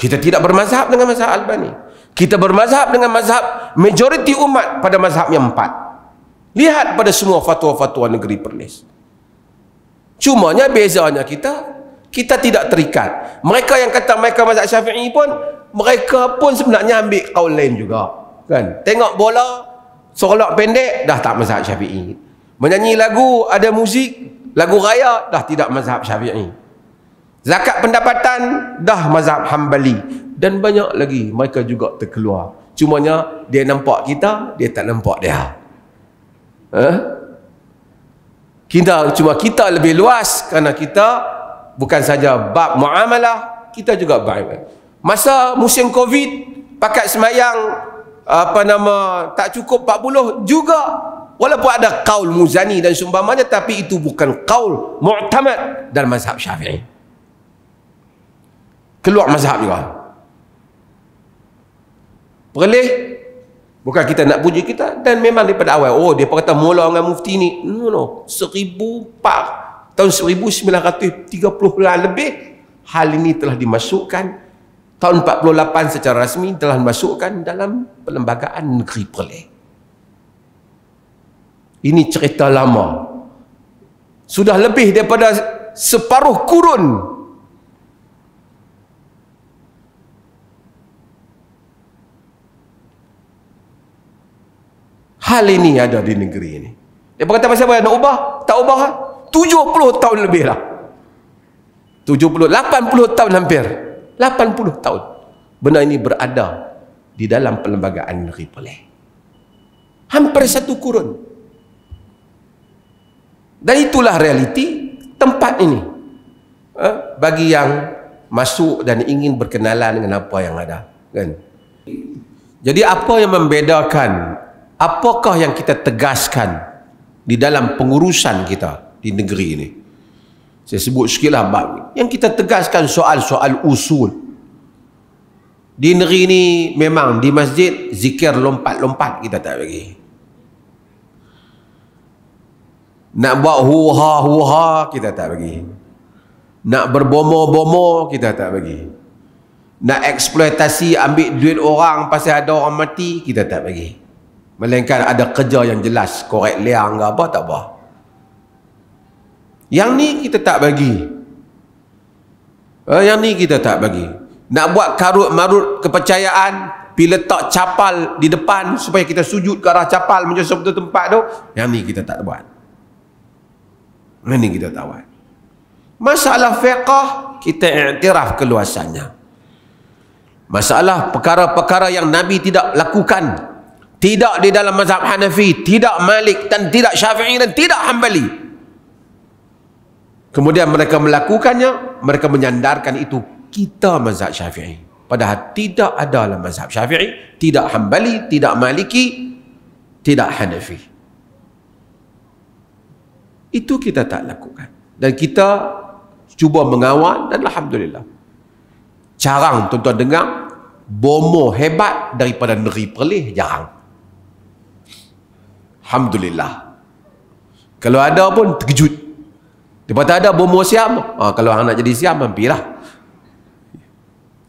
Kita tidak bermazhab dengan mazhab Albani. Kita bermazhab dengan mazhab majoriti umat pada mazhab yang empat. Lihat pada semua fatwa-fatwa negeri Perlis. Cuma Cumanya bezanya kita, kita tidak terikat. Mereka yang kata mereka mazhab syafi'i pun, mereka pun sebenarnya ambil kaul lain juga. Kan? Tengok bola, solat pendek, dah tak mazhab syafi'i. Menyanyi lagu, ada muzik, lagu raya, dah tidak mazhab syafi'i. Zakat pendapatan dah mazhab Hambali dan banyak lagi mereka juga terkeluar. Cumanya dia nampak kita, dia tak nampak dia. Eh? Kita cuma kita lebih luas kerana kita bukan saja bab muamalah, kita juga bab. Masa musim Covid, pakat semayang apa nama tak cukup 40 juga walaupun ada kaul muzani dan sumbamanya tapi itu bukan kaul mu'tamad dalam mazhab syafi'i keluar mazhab juga perleh bukan kita nak puji kita dan memang daripada awal oh dia kata mula dengan mufti ni no no seribu 1004 tahun 1930 lebih hal ini telah dimasukkan tahun 48 secara rasmi telah dimasukkan dalam perlembagaan negeri perleh ini cerita lama sudah lebih daripada separuh kurun hal ini ada di negeri ini dia berkata pasal apa nak ubah tak ubah lah 70 tahun lebih lah 70 80 tahun hampir 80 tahun benda ini berada di dalam perlembagaan negeri boleh hampir satu kurun dan itulah realiti tempat ini eh, bagi yang masuk dan ingin berkenalan dengan apa yang ada kan jadi apa yang membedakan apakah yang kita tegaskan di dalam pengurusan kita di negeri ini saya sebut sekilah, bab yang kita tegaskan soal-soal usul di negeri ini memang di masjid zikir lompat-lompat kita tak bagi nak buat huha-huha kita tak bagi nak berbomo-bomo kita tak bagi nak eksploitasi ambil duit orang pasal ada orang mati kita tak bagi Melainkan ada kerja yang jelas, korek liang ke apa, tak apa. Yang ni kita tak bagi. Eh, yang ni kita tak bagi. Nak buat karut-marut kepercayaan, pergi letak capal di depan supaya kita sujud ke arah capal menyusup tu tempat tu, yang ni kita tak buat. Yang ni kita tak buat. Masalah fiqah, kita iktiraf keluasannya. Masalah perkara-perkara yang Nabi tidak lakukan, tidak di dalam mazhab Hanafi, tidak Malik dan tidak Syafi'i dan tidak Hambali. Kemudian mereka melakukannya, mereka menyandarkan itu kita mazhab Syafi'i. Padahal tidak ada dalam mazhab Syafi'i, tidak Hambali, tidak Maliki, tidak Hanafi. Itu kita tak lakukan. Dan kita cuba mengawal dan Alhamdulillah. Carang tuan-tuan dengar, bomo hebat daripada negeri perlih, jarang. Alhamdulillah kalau ada pun terkejut lepas tak ada bomo siam ha, ah, kalau anak jadi siam mampirlah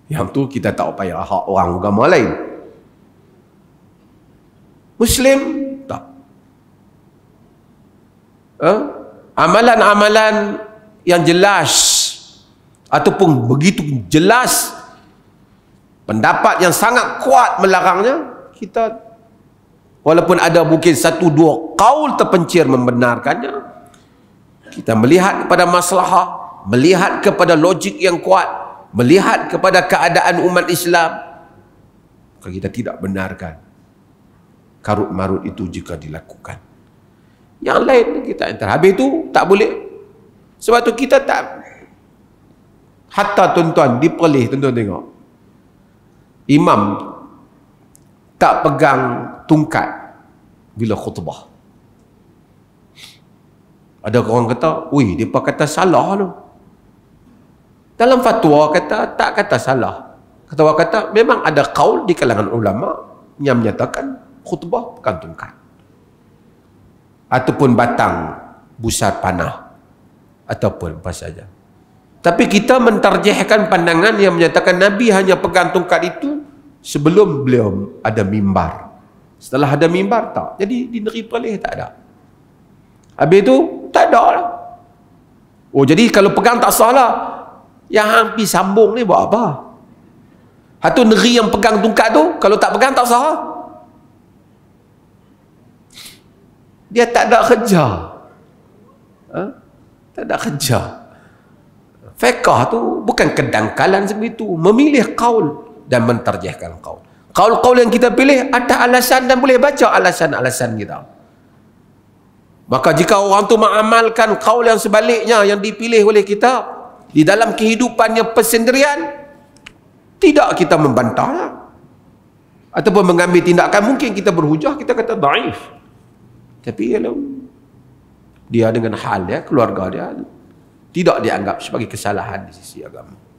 yang tu kita tak payah hak orang agama lain Muslim tak eh? amalan-amalan ha? yang jelas ataupun begitu jelas pendapat yang sangat kuat melarangnya kita walaupun ada mungkin satu dua kaul terpencir membenarkannya kita melihat kepada masalah melihat kepada logik yang kuat melihat kepada keadaan umat Islam maka kita tidak benarkan karut marut itu jika dilakukan yang lain kita entar habis itu tak boleh sebab tu kita tak hatta tuan-tuan diperleh tuan-tuan tengok imam tak pegang tungkat bila khutbah. Ada orang kata, wih dia kata salah tu." Dalam fatwa kata tak kata salah. Ketua kata memang ada kaul di kalangan ulama yang menyatakan khutbah bukan tungkat. Ataupun batang busar panah. Ataupun apa saja. Tapi kita mentarjihkan pandangan yang menyatakan Nabi hanya pegang tungkat itu sebelum beliau ada mimbar. Setelah ada mimbar, tak. Jadi negeri perleh, tak ada. Habis itu, tak ada lah. Oh, jadi kalau pegang tak salah, Yang hampir sambung ni buat apa? Hatu negeri yang pegang tungkat tu, kalau tak pegang tak salah, Dia tak ada kerja. Ha? Tak ada kerja. Fekah tu bukan kedangkalan sebegitu. Memilih kaul dan menterjahkan kaul. Kaul-kaul yang kita pilih ada alasan dan boleh baca alasan-alasan kita. Maka jika orang tu mengamalkan kaul yang sebaliknya yang dipilih oleh kita di dalam kehidupannya persendirian, tidak kita membantah Ataupun mengambil tindakan mungkin kita berhujah, kita kata daif. Tapi kalau dia dengan hal dia, keluarga dia, tidak dianggap sebagai kesalahan di sisi agama.